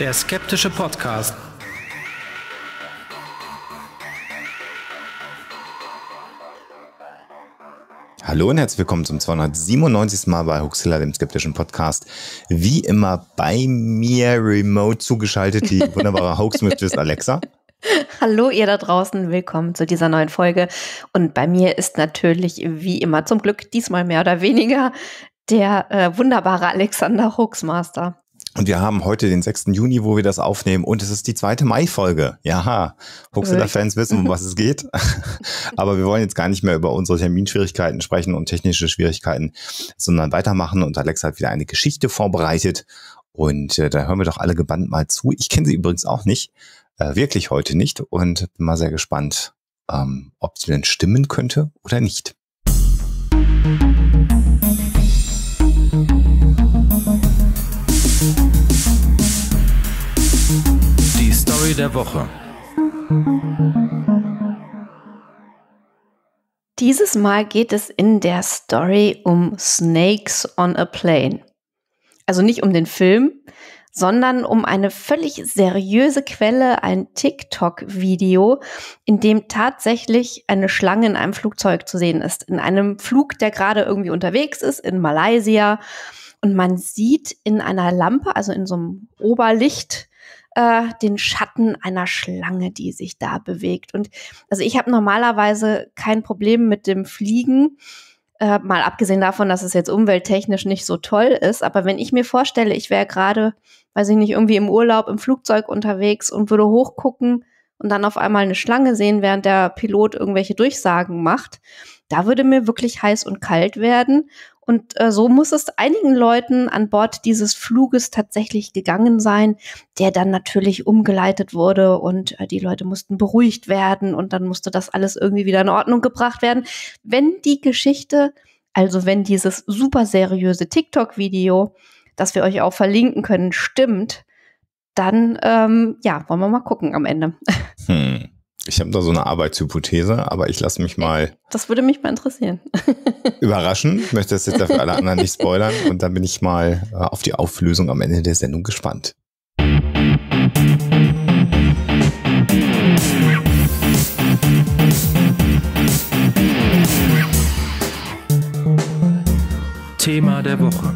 der skeptische Podcast. Hallo und herzlich willkommen zum 297. Mal bei Huxilla, dem skeptischen Podcast. Wie immer bei mir remote zugeschaltet die wunderbare hoax Alexa. Hallo ihr da draußen, willkommen zu dieser neuen Folge. Und bei mir ist natürlich wie immer zum Glück diesmal mehr oder weniger der äh, wunderbare Alexander Hoaxmaster. Und wir haben heute den 6. Juni, wo wir das aufnehmen. Und es ist die zweite Mai-Folge. Ja, Huxler-Fans wissen, um was es geht. Aber wir wollen jetzt gar nicht mehr über unsere Terminschwierigkeiten sprechen und technische Schwierigkeiten, sondern weitermachen. Und Alex hat wieder eine Geschichte vorbereitet. Und äh, da hören wir doch alle gebannt mal zu. Ich kenne sie übrigens auch nicht. Äh, wirklich heute nicht. Und bin mal sehr gespannt, ähm, ob sie denn stimmen könnte oder nicht. Musik Die Story der Woche. Dieses Mal geht es in der Story um Snakes on a Plane. Also nicht um den Film, sondern um eine völlig seriöse Quelle, ein TikTok-Video, in dem tatsächlich eine Schlange in einem Flugzeug zu sehen ist. In einem Flug, der gerade irgendwie unterwegs ist, in Malaysia. Und man sieht in einer Lampe, also in so einem Oberlicht, äh, den Schatten einer Schlange, die sich da bewegt. Und also ich habe normalerweise kein Problem mit dem Fliegen. Äh, mal abgesehen davon, dass es jetzt umwelttechnisch nicht so toll ist, aber wenn ich mir vorstelle, ich wäre gerade, weiß ich nicht, irgendwie im Urlaub im Flugzeug unterwegs und würde hochgucken und dann auf einmal eine Schlange sehen, während der Pilot irgendwelche Durchsagen macht, da würde mir wirklich heiß und kalt werden und äh, so muss es einigen Leuten an Bord dieses Fluges tatsächlich gegangen sein, der dann natürlich umgeleitet wurde und äh, die Leute mussten beruhigt werden und dann musste das alles irgendwie wieder in Ordnung gebracht werden. Wenn die Geschichte, also wenn dieses super seriöse TikTok-Video, das wir euch auch verlinken können, stimmt, dann ähm, ja, wollen wir mal gucken am Ende. Hm. Ich habe da so eine Arbeitshypothese, aber ich lasse mich mal. Das würde mich mal interessieren. überraschen. Ich möchte das jetzt dafür alle anderen nicht spoilern. Und dann bin ich mal äh, auf die Auflösung am Ende der Sendung gespannt. Thema der Woche.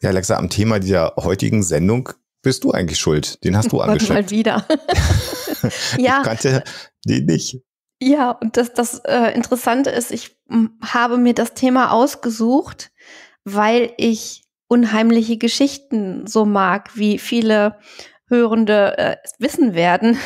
Ja, Alexa, am Thema dieser heutigen Sendung bist du eigentlich schuld. Den hast du angeschleppt. Mal wieder. ja. Ich kannte den nicht. Ja, und das, das äh, Interessante ist, ich hm, habe mir das Thema ausgesucht, weil ich unheimliche Geschichten so mag, wie viele Hörende äh, wissen werden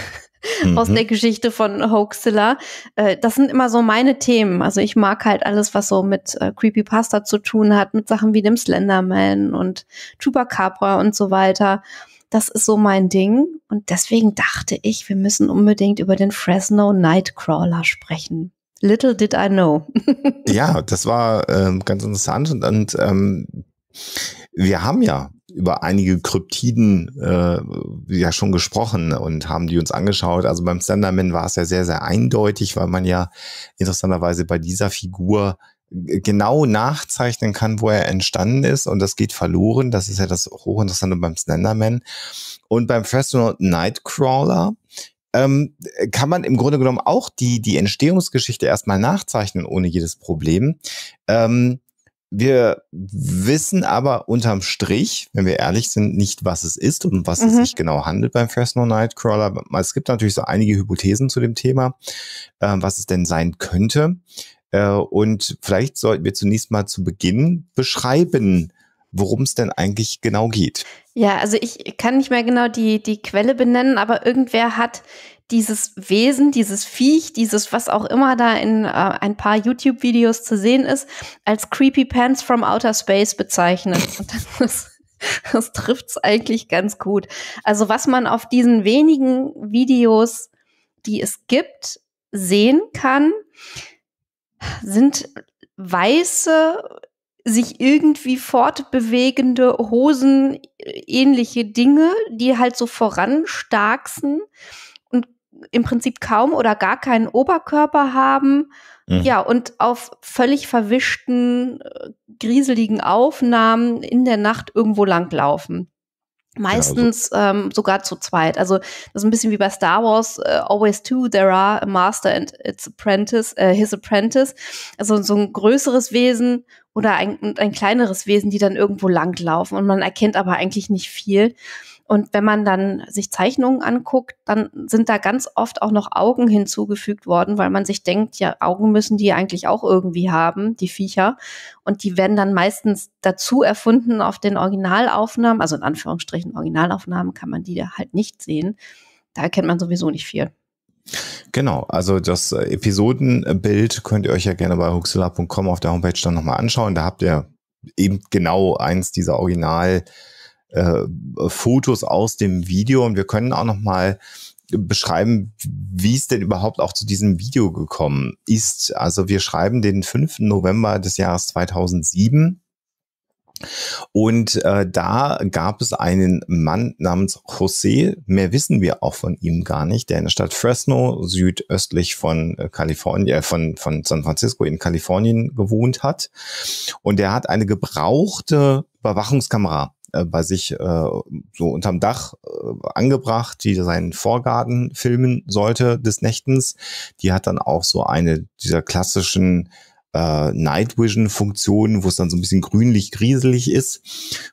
mhm. aus der Geschichte von Hoaxilla. Äh, das sind immer so meine Themen. Also ich mag halt alles, was so mit äh, Creepypasta zu tun hat, mit Sachen wie dem Slenderman und Chupacabra und so weiter. Das ist so mein Ding. Und deswegen dachte ich, wir müssen unbedingt über den Fresno Nightcrawler sprechen. Little did I know. ja, das war ähm, ganz interessant. Und, und ähm, wir haben ja über einige Kryptiden äh, ja schon gesprochen und haben die uns angeschaut. Also beim Slenderman war es ja sehr, sehr eindeutig, weil man ja interessanterweise bei dieser Figur genau nachzeichnen kann, wo er entstanden ist und das geht verloren. Das ist ja das Hochinteressante beim Slenderman. Und beim Fresno Nightcrawler ähm, kann man im Grunde genommen auch die, die Entstehungsgeschichte erstmal nachzeichnen ohne jedes Problem. Ähm, wir wissen aber unterm Strich, wenn wir ehrlich sind, nicht, was es ist und was mhm. es sich genau handelt beim Fresno Nightcrawler. Es gibt natürlich so einige Hypothesen zu dem Thema, äh, was es denn sein könnte. Äh, und vielleicht sollten wir zunächst mal zu Beginn beschreiben, worum es denn eigentlich genau geht. Ja, also ich kann nicht mehr genau die, die Quelle benennen, aber irgendwer hat dieses Wesen, dieses Viech, dieses was auch immer da in äh, ein paar YouTube-Videos zu sehen ist, als Creepy Pants from Outer Space bezeichnet. Und das, das trifft's eigentlich ganz gut. Also was man auf diesen wenigen Videos, die es gibt, sehen kann, sind weiße sich irgendwie fortbewegende Hosen, äh, ähnliche Dinge, die halt so voranstarksen im Prinzip kaum oder gar keinen Oberkörper haben. Mhm. Ja, und auf völlig verwischten, äh, grieseligen Aufnahmen in der Nacht irgendwo langlaufen. Meistens genau so. ähm, sogar zu zweit. Also das ist ein bisschen wie bei Star Wars, uh, always two, there are a master and its apprentice, uh, his apprentice. Also so ein größeres Wesen oder ein, ein kleineres Wesen, die dann irgendwo langlaufen und man erkennt aber eigentlich nicht viel. Und wenn man dann sich Zeichnungen anguckt, dann sind da ganz oft auch noch Augen hinzugefügt worden, weil man sich denkt, ja, Augen müssen die eigentlich auch irgendwie haben, die Viecher. Und die werden dann meistens dazu erfunden auf den Originalaufnahmen. Also in Anführungsstrichen Originalaufnahmen kann man die halt nicht sehen. Da erkennt man sowieso nicht viel. Genau, also das Episodenbild könnt ihr euch ja gerne bei huxela.com auf der Homepage dann nochmal anschauen. Da habt ihr eben genau eins dieser Original- äh, Fotos aus dem Video und wir können auch noch mal beschreiben, wie es denn überhaupt auch zu diesem Video gekommen ist. Also wir schreiben den 5. November des Jahres 2007 und äh, da gab es einen Mann namens José, mehr wissen wir auch von ihm gar nicht, der in der Stadt Fresno, südöstlich von äh, Kalifornien, äh, von, von San Francisco in Kalifornien gewohnt hat. Und der hat eine gebrauchte Überwachungskamera äh, bei sich äh, so unterm Dach äh, angebracht, die seinen Vorgarten filmen sollte des Nächtens. Die hat dann auch so eine dieser klassischen äh, Night Vision Funktionen, wo es dann so ein bisschen grünlich grieselig ist.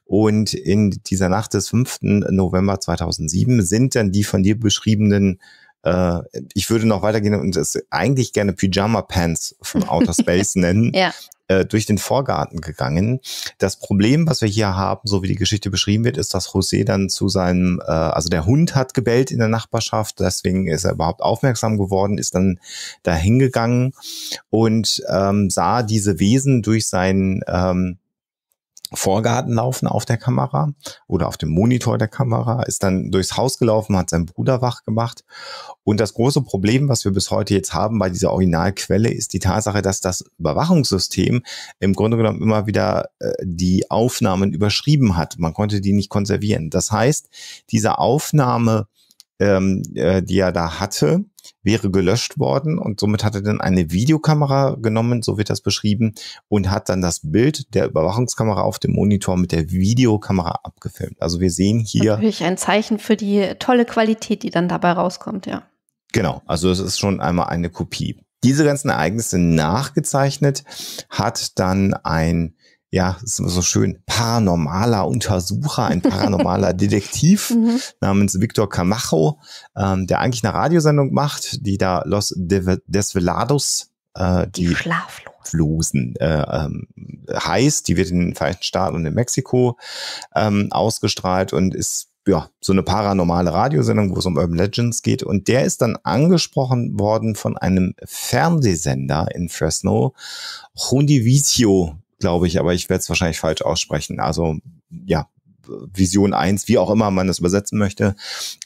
Und in dieser Nacht des 5. November 2007 sind dann die von dir beschriebenen äh, ich würde noch weitergehen und es eigentlich gerne Pyjama Pants von Outer Space nennen. Ja äh, durch den Vorgarten gegangen. Das Problem, was wir hier haben, so wie die Geschichte beschrieben wird, ist, dass José dann zu seinem, äh, also der Hund hat gebellt in der Nachbarschaft, deswegen ist er überhaupt aufmerksam geworden, ist dann dahin gegangen und ähm, sah diese Wesen durch seinen ähm, Vorgarten laufen auf der Kamera oder auf dem Monitor der Kamera, ist dann durchs Haus gelaufen, hat seinen Bruder wach gemacht. Und das große Problem, was wir bis heute jetzt haben bei dieser Originalquelle, ist die Tatsache, dass das Überwachungssystem im Grunde genommen immer wieder äh, die Aufnahmen überschrieben hat. Man konnte die nicht konservieren. Das heißt, diese Aufnahme, ähm, äh, die er da hatte, wäre gelöscht worden und somit hat er dann eine Videokamera genommen, so wird das beschrieben, und hat dann das Bild der Überwachungskamera auf dem Monitor mit der Videokamera abgefilmt. Also wir sehen hier. Natürlich ein Zeichen für die tolle Qualität, die dann dabei rauskommt, ja. Genau, also es ist schon einmal eine Kopie. Diese ganzen Ereignisse nachgezeichnet hat dann ein ja, ist immer so schön, paranormaler Untersucher, ein paranormaler Detektiv mhm. namens Victor Camacho, ähm, der eigentlich eine Radiosendung macht, die da Los Desvelados, äh, die, die Schlaflosen äh, ähm, heißt. Die wird in den Vereinigten Staaten und in Mexiko ähm, ausgestrahlt und ist ja, so eine paranormale Radiosendung, wo es um Urban Legends geht. Und der ist dann angesprochen worden von einem Fernsehsender in Fresno, Hundivicio glaube ich, aber ich werde es wahrscheinlich falsch aussprechen. Also ja, Vision 1, wie auch immer man das übersetzen möchte,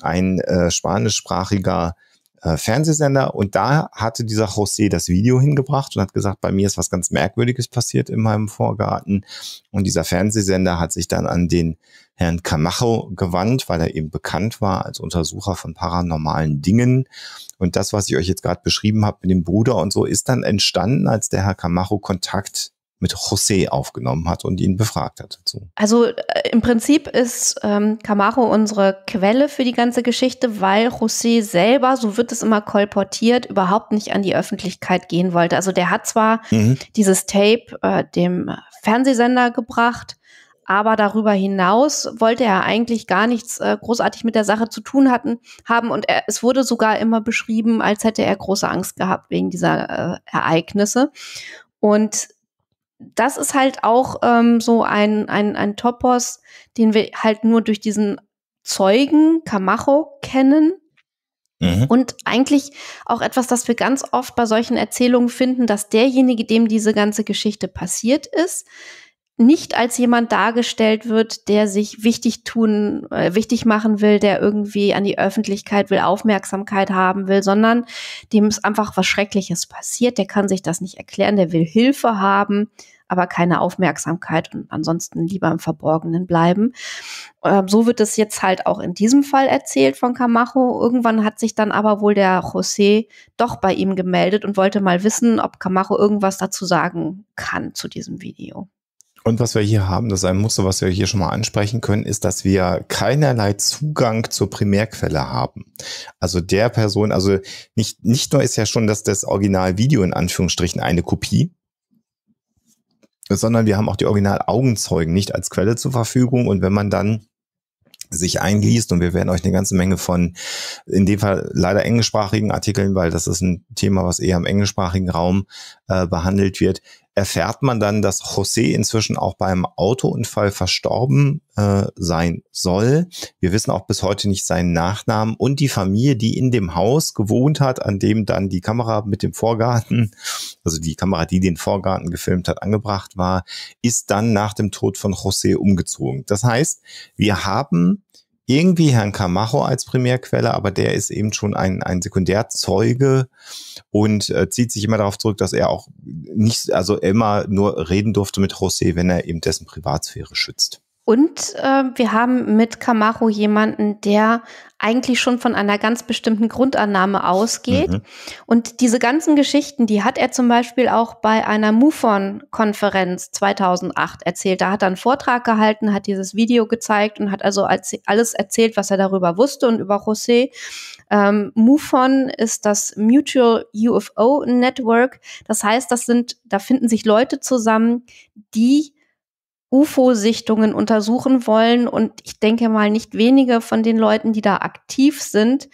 ein äh, spanischsprachiger äh, Fernsehsender. Und da hatte dieser José das Video hingebracht und hat gesagt, bei mir ist was ganz Merkwürdiges passiert in meinem Vorgarten. Und dieser Fernsehsender hat sich dann an den Herrn Camacho gewandt, weil er eben bekannt war als Untersucher von paranormalen Dingen. Und das, was ich euch jetzt gerade beschrieben habe mit dem Bruder und so, ist dann entstanden, als der Herr Camacho Kontakt mit José aufgenommen hat und ihn befragt hat dazu. Also äh, im Prinzip ist ähm, Camaro unsere Quelle für die ganze Geschichte, weil José selber, so wird es immer kolportiert, überhaupt nicht an die Öffentlichkeit gehen wollte. Also der hat zwar mhm. dieses Tape äh, dem Fernsehsender gebracht, aber darüber hinaus wollte er eigentlich gar nichts äh, großartig mit der Sache zu tun hatten, haben. Und er, es wurde sogar immer beschrieben, als hätte er große Angst gehabt wegen dieser äh, Ereignisse. Und das ist halt auch ähm, so ein, ein, ein Topos, den wir halt nur durch diesen Zeugen Camacho kennen. Mhm. Und eigentlich auch etwas, das wir ganz oft bei solchen Erzählungen finden, dass derjenige, dem diese ganze Geschichte passiert ist, nicht als jemand dargestellt wird, der sich wichtig tun, äh, wichtig machen will, der irgendwie an die Öffentlichkeit will, Aufmerksamkeit haben will, sondern dem ist einfach was Schreckliches passiert, der kann sich das nicht erklären, der will Hilfe haben, aber keine Aufmerksamkeit und ansonsten lieber im Verborgenen bleiben. Ähm, so wird es jetzt halt auch in diesem Fall erzählt von Camacho. Irgendwann hat sich dann aber wohl der José doch bei ihm gemeldet und wollte mal wissen, ob Camacho irgendwas dazu sagen kann zu diesem Video. Und was wir hier haben, das ist ein Muster, was wir hier schon mal ansprechen können, ist, dass wir keinerlei Zugang zur Primärquelle haben. Also der Person, also nicht, nicht nur ist ja schon das, das Originalvideo in Anführungsstrichen eine Kopie, sondern wir haben auch die Original-Augenzeugen nicht als Quelle zur Verfügung. Und wenn man dann sich einliest und wir werden euch eine ganze Menge von, in dem Fall leider englischsprachigen Artikeln, weil das ist ein Thema, was eher im englischsprachigen Raum äh, behandelt wird, erfährt man dann, dass José inzwischen auch beim Autounfall verstorben äh, sein soll. Wir wissen auch bis heute nicht seinen Nachnamen und die Familie, die in dem Haus gewohnt hat, an dem dann die Kamera mit dem Vorgarten, also die Kamera, die den Vorgarten gefilmt hat, angebracht war, ist dann nach dem Tod von José umgezogen. Das heißt, wir haben irgendwie Herrn Camacho als Primärquelle, aber der ist eben schon ein, ein Sekundärzeuge und äh, zieht sich immer darauf zurück, dass er auch nicht, also immer nur reden durfte mit José, wenn er eben dessen Privatsphäre schützt. Und äh, wir haben mit Camaro jemanden, der eigentlich schon von einer ganz bestimmten Grundannahme ausgeht. Mhm. Und diese ganzen Geschichten, die hat er zum Beispiel auch bei einer MUFON-Konferenz 2008 erzählt. Da hat er einen Vortrag gehalten, hat dieses Video gezeigt und hat also alles erzählt, was er darüber wusste und über José. Ähm, MUFON ist das Mutual UFO Network. Das heißt, das sind, da finden sich Leute zusammen, die UFO-Sichtungen untersuchen wollen. Und ich denke mal, nicht wenige von den Leuten, die da aktiv sind,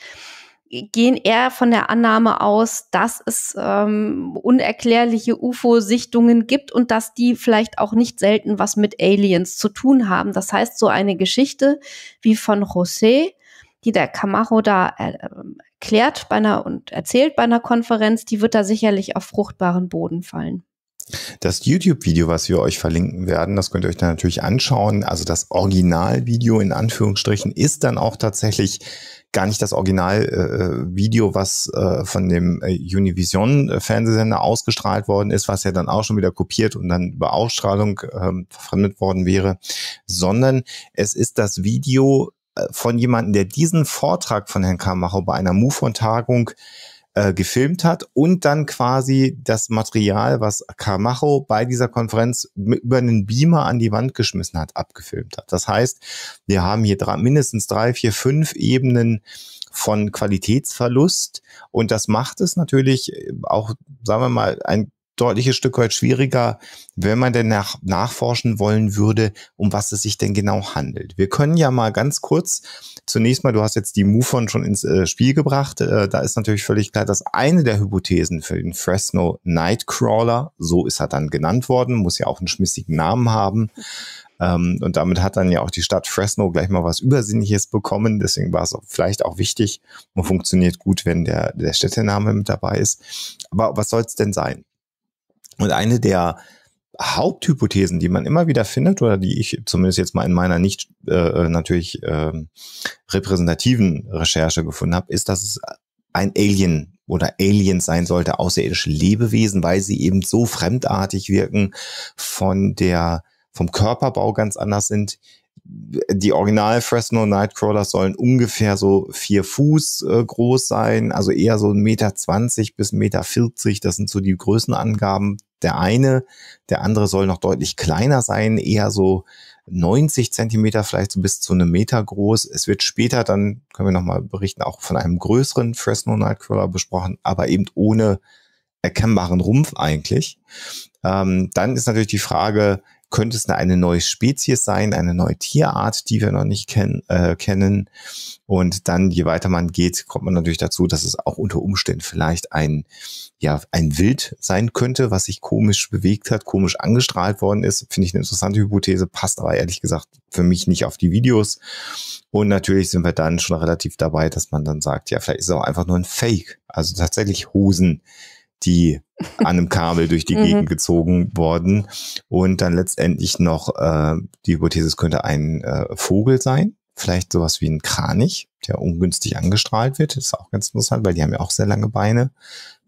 gehen eher von der Annahme aus, dass es ähm, unerklärliche UFO-Sichtungen gibt und dass die vielleicht auch nicht selten was mit Aliens zu tun haben. Das heißt, so eine Geschichte wie von José, die der Camacho da äh, erklärt bei einer und erzählt bei einer Konferenz, die wird da sicherlich auf fruchtbaren Boden fallen. Das YouTube-Video, was wir euch verlinken werden, das könnt ihr euch dann natürlich anschauen. Also das Originalvideo in Anführungsstrichen ist dann auch tatsächlich gar nicht das Originalvideo, äh, was äh, von dem äh, Univision-Fernsehsender ausgestrahlt worden ist, was ja dann auch schon wieder kopiert und dann über Ausstrahlung ähm, verfremdet worden wäre, sondern es ist das Video äh, von jemandem, der diesen Vortrag von Herrn Kamacho bei einer MUFON-Tagung äh, gefilmt hat und dann quasi das Material, was Camacho bei dieser Konferenz über einen Beamer an die Wand geschmissen hat, abgefilmt hat. Das heißt, wir haben hier drei, mindestens drei, vier, fünf Ebenen von Qualitätsverlust und das macht es natürlich äh, auch, sagen wir mal, ein deutliches Stück weit schwieriger, wenn man denn nach, nachforschen wollen würde, um was es sich denn genau handelt. Wir können ja mal ganz kurz, zunächst mal, du hast jetzt die MUFON schon ins äh, Spiel gebracht. Äh, da ist natürlich völlig klar, dass eine der Hypothesen für den Fresno Nightcrawler, so ist er dann genannt worden, muss ja auch einen schmissigen Namen haben, ähm, und damit hat dann ja auch die Stadt Fresno gleich mal was Übersinnliches bekommen. Deswegen war es vielleicht auch wichtig und funktioniert gut, wenn der, der Städtename mit dabei ist. Aber was soll es denn sein? Und eine der Haupthypothesen, die man immer wieder findet oder die ich zumindest jetzt mal in meiner nicht äh, äh natürlich äh, repräsentativen Recherche gefunden habe, ist, dass es ein Alien oder Aliens sein sollte, außerirdische Lebewesen, weil sie eben so fremdartig wirken, von der vom Körperbau ganz anders sind, die Original Fresno Nightcrawlers sollen ungefähr so vier Fuß äh, groß sein, also eher so ein Meter zwanzig bis Meter vierzig. Das sind so die Größenangaben. Der eine, der andere soll noch deutlich kleiner sein, eher so 90 Zentimeter, vielleicht so bis zu einem Meter groß. Es wird später dann, können wir nochmal berichten, auch von einem größeren Fresno Nightcrawler besprochen, aber eben ohne erkennbaren Rumpf eigentlich. Ähm, dann ist natürlich die Frage, könnte es eine neue Spezies sein, eine neue Tierart, die wir noch nicht ken äh, kennen. Und dann, je weiter man geht, kommt man natürlich dazu, dass es auch unter Umständen vielleicht ein, ja, ein Wild sein könnte, was sich komisch bewegt hat, komisch angestrahlt worden ist. Finde ich eine interessante Hypothese, passt aber ehrlich gesagt für mich nicht auf die Videos. Und natürlich sind wir dann schon relativ dabei, dass man dann sagt, ja, vielleicht ist es auch einfach nur ein Fake. Also tatsächlich Hosen, die an einem Kabel durch die mhm. Gegend gezogen worden. Und dann letztendlich noch äh, die Hypothese, es könnte ein äh, Vogel sein, vielleicht sowas wie ein Kranich, der ungünstig angestrahlt wird. Das ist auch ganz interessant, weil die haben ja auch sehr lange Beine.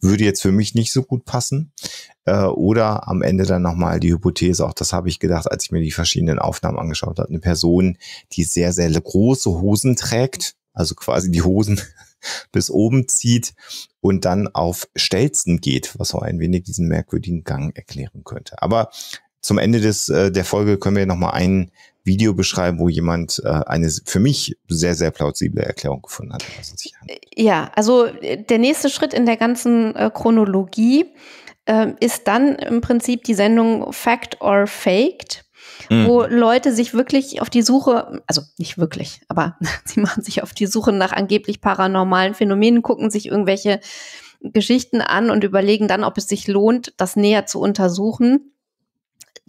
Würde jetzt für mich nicht so gut passen. Äh, oder am Ende dann nochmal die Hypothese, auch das habe ich gedacht, als ich mir die verschiedenen Aufnahmen angeschaut habe, eine Person, die sehr, sehr große Hosen trägt, also quasi die Hosen bis oben zieht und dann auf Stelzen geht, was so ein wenig diesen merkwürdigen Gang erklären könnte. Aber zum Ende des, äh, der Folge können wir nochmal ein Video beschreiben, wo jemand äh, eine für mich sehr, sehr plausible Erklärung gefunden hat, was sich äh, Ja, also der nächste Schritt in der ganzen Chronologie ähm, ist dann im Prinzip die Sendung Fact or Faked mhm. wo Leute sich wirklich auf die Suche, also nicht wirklich, aber sie machen sich auf die Suche nach angeblich paranormalen Phänomenen, gucken sich irgendwelche Geschichten an und überlegen dann, ob es sich lohnt, das näher zu untersuchen.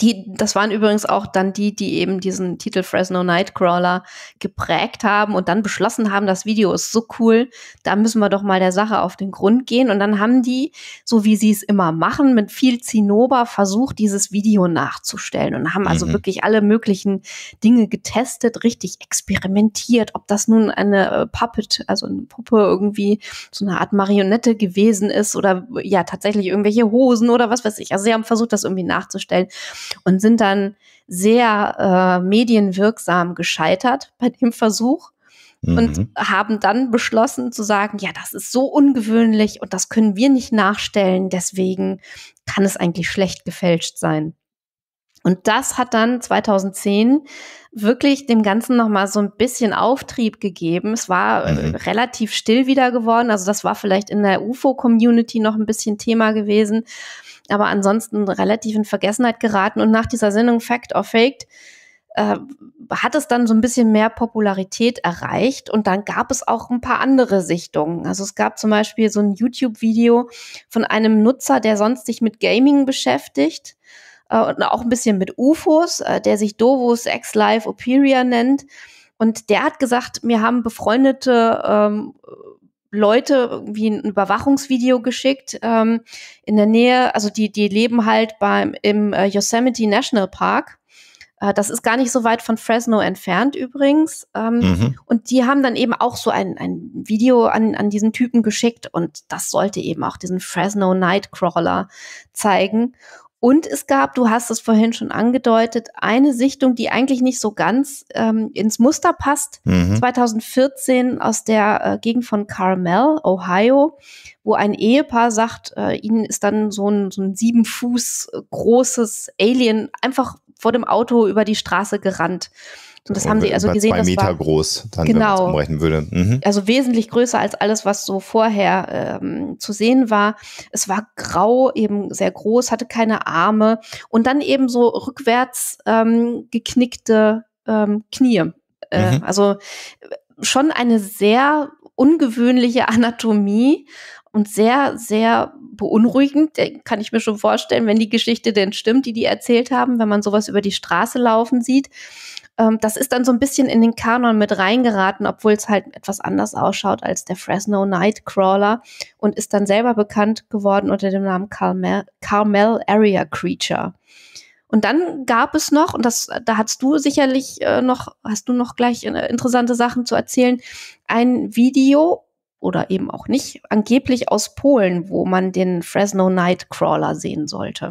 Die, das waren übrigens auch dann die, die eben diesen Titel Fresno Nightcrawler geprägt haben und dann beschlossen haben, das Video ist so cool, da müssen wir doch mal der Sache auf den Grund gehen. Und dann haben die, so wie sie es immer machen, mit viel Zinnober versucht, dieses Video nachzustellen und haben also mhm. wirklich alle möglichen Dinge getestet, richtig experimentiert, ob das nun eine äh, Puppet, also eine Puppe irgendwie so eine Art Marionette gewesen ist oder ja, tatsächlich irgendwelche Hosen oder was weiß ich. Also sie haben versucht, das irgendwie nachzustellen und sind dann sehr äh, medienwirksam gescheitert bei dem Versuch und mhm. haben dann beschlossen zu sagen, ja, das ist so ungewöhnlich und das können wir nicht nachstellen, deswegen kann es eigentlich schlecht gefälscht sein. Und das hat dann 2010 wirklich dem Ganzen nochmal so ein bisschen Auftrieb gegeben. Es war äh, mhm. relativ still wieder geworden. Also das war vielleicht in der UFO-Community noch ein bisschen Thema gewesen aber ansonsten relativ in Vergessenheit geraten. Und nach dieser Sendung Fact or Faked äh, hat es dann so ein bisschen mehr Popularität erreicht und dann gab es auch ein paar andere Sichtungen. Also es gab zum Beispiel so ein YouTube-Video von einem Nutzer, der sonst sich mit Gaming beschäftigt äh, und auch ein bisschen mit UFOs, äh, der sich Dovus X live Operia nennt. Und der hat gesagt, mir haben befreundete ähm, Leute wie ein Überwachungsvideo geschickt ähm, in der Nähe, also die, die leben halt beim im äh, Yosemite National Park. Äh, das ist gar nicht so weit von Fresno entfernt übrigens. Ähm, mhm. Und die haben dann eben auch so ein, ein Video an, an diesen Typen geschickt und das sollte eben auch diesen Fresno Nightcrawler zeigen. Und es gab, du hast es vorhin schon angedeutet, eine Sichtung, die eigentlich nicht so ganz ähm, ins Muster passt. Mhm. 2014 aus der äh, Gegend von Carmel, Ohio, wo ein Ehepaar sagt, äh, ihnen ist dann so ein, so ein sieben Fuß äh, großes Alien einfach vor dem Auto über die Straße gerannt. Und das haben sie also gesehen. Zwei das war, groß, dann, genau, wenn umrechnen würde. Mhm. Also wesentlich größer als alles, was so vorher ähm, zu sehen war. Es war grau, eben sehr groß, hatte keine Arme und dann eben so rückwärts ähm, geknickte ähm, Knie. Äh, mhm. Also äh, schon eine sehr ungewöhnliche Anatomie und sehr, sehr beunruhigend, äh, kann ich mir schon vorstellen, wenn die Geschichte denn stimmt, die die erzählt haben, wenn man sowas über die Straße laufen sieht. Ähm, das ist dann so ein bisschen in den Kanon mit reingeraten, obwohl es halt etwas anders ausschaut als der Fresno Nightcrawler und ist dann selber bekannt geworden unter dem Namen Carmel, Carmel Area Creature. Und dann gab es noch, und das, da hast du sicherlich äh, noch, hast du noch gleich äh, interessante Sachen zu erzählen, ein Video oder eben auch nicht, angeblich aus Polen, wo man den Fresno Nightcrawler sehen sollte.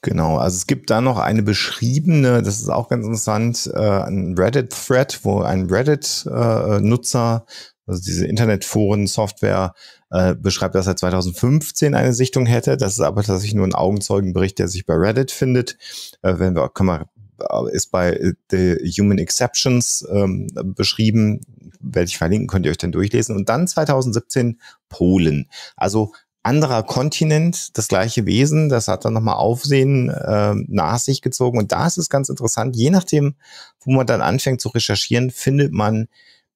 Genau, also es gibt da noch eine beschriebene, das ist auch ganz interessant, äh, ein Reddit-Thread, wo ein Reddit-Nutzer, äh, also diese Internetforen-Software, äh, beschreibt, dass er 2015 eine Sichtung hätte. Das ist aber tatsächlich nur ein Augenzeugenbericht, der sich bei Reddit findet. Äh, wenn wir, können wir äh, ist bei äh, The Human Exceptions ähm, beschrieben. Werde ich verlinken, könnt ihr euch dann durchlesen. Und dann 2017 Polen. Also anderer Kontinent, das gleiche Wesen, das hat dann nochmal Aufsehen äh, nach sich gezogen. Und da ist es ganz interessant, je nachdem, wo man dann anfängt zu recherchieren, findet man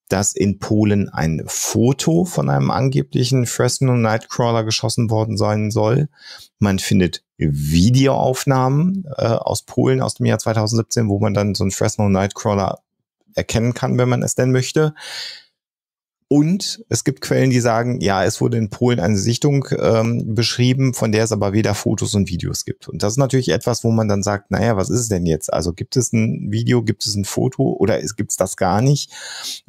dass in Polen ein Foto von einem angeblichen Fresno Nightcrawler geschossen worden sein soll. Man findet Videoaufnahmen äh, aus Polen aus dem Jahr 2017, wo man dann so einen Fresno Nightcrawler erkennen kann, wenn man es denn möchte. Und es gibt Quellen, die sagen, ja, es wurde in Polen eine Sichtung ähm, beschrieben, von der es aber weder Fotos und Videos gibt. Und das ist natürlich etwas, wo man dann sagt, naja, was ist es denn jetzt? Also gibt es ein Video, gibt es ein Foto oder gibt es das gar nicht?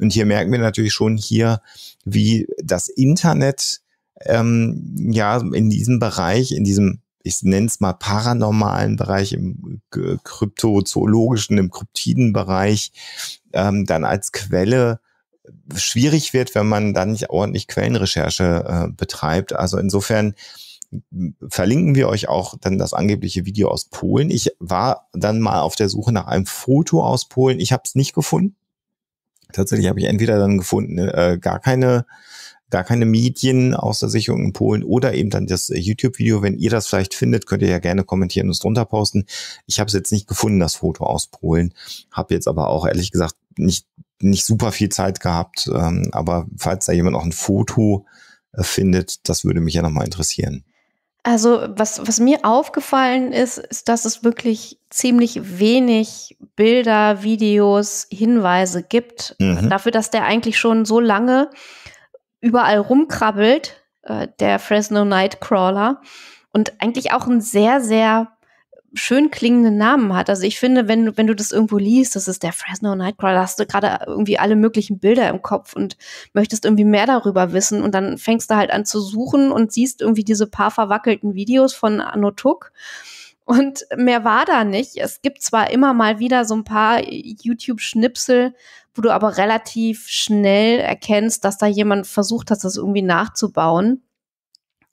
Und hier merken wir natürlich schon hier, wie das Internet ähm, ja in diesem Bereich, in diesem ich nenne es mal paranormalen Bereich, im kryptozoologischen, im kryptiden Bereich, ähm, dann als Quelle schwierig wird, wenn man dann nicht ordentlich Quellenrecherche äh, betreibt. Also insofern verlinken wir euch auch dann das angebliche Video aus Polen. Ich war dann mal auf der Suche nach einem Foto aus Polen. Ich habe es nicht gefunden. Tatsächlich habe ich entweder dann gefunden äh, gar keine gar keine Medien außer Sicherung in Polen oder eben dann das äh, YouTube-Video. Wenn ihr das vielleicht findet, könnt ihr ja gerne kommentieren und es drunter posten. Ich habe es jetzt nicht gefunden, das Foto aus Polen. Habe jetzt aber auch ehrlich gesagt nicht, nicht super viel Zeit gehabt. Ähm, aber falls da jemand auch ein Foto äh, findet, das würde mich ja nochmal interessieren. Also was, was mir aufgefallen ist, ist, dass es wirklich ziemlich wenig Bilder, Videos, Hinweise gibt. Äh, mhm. Dafür, dass der eigentlich schon so lange überall rumkrabbelt, äh, der Fresno Nightcrawler, und eigentlich auch einen sehr, sehr schön klingenden Namen hat. Also ich finde, wenn, wenn du das irgendwo liest, das ist der Fresno Nightcrawler, hast du gerade irgendwie alle möglichen Bilder im Kopf und möchtest irgendwie mehr darüber wissen und dann fängst du halt an zu suchen und siehst irgendwie diese paar verwackelten Videos von Anotuk. Und mehr war da nicht. Es gibt zwar immer mal wieder so ein paar YouTube-Schnipsel, wo du aber relativ schnell erkennst, dass da jemand versucht hat, das irgendwie nachzubauen.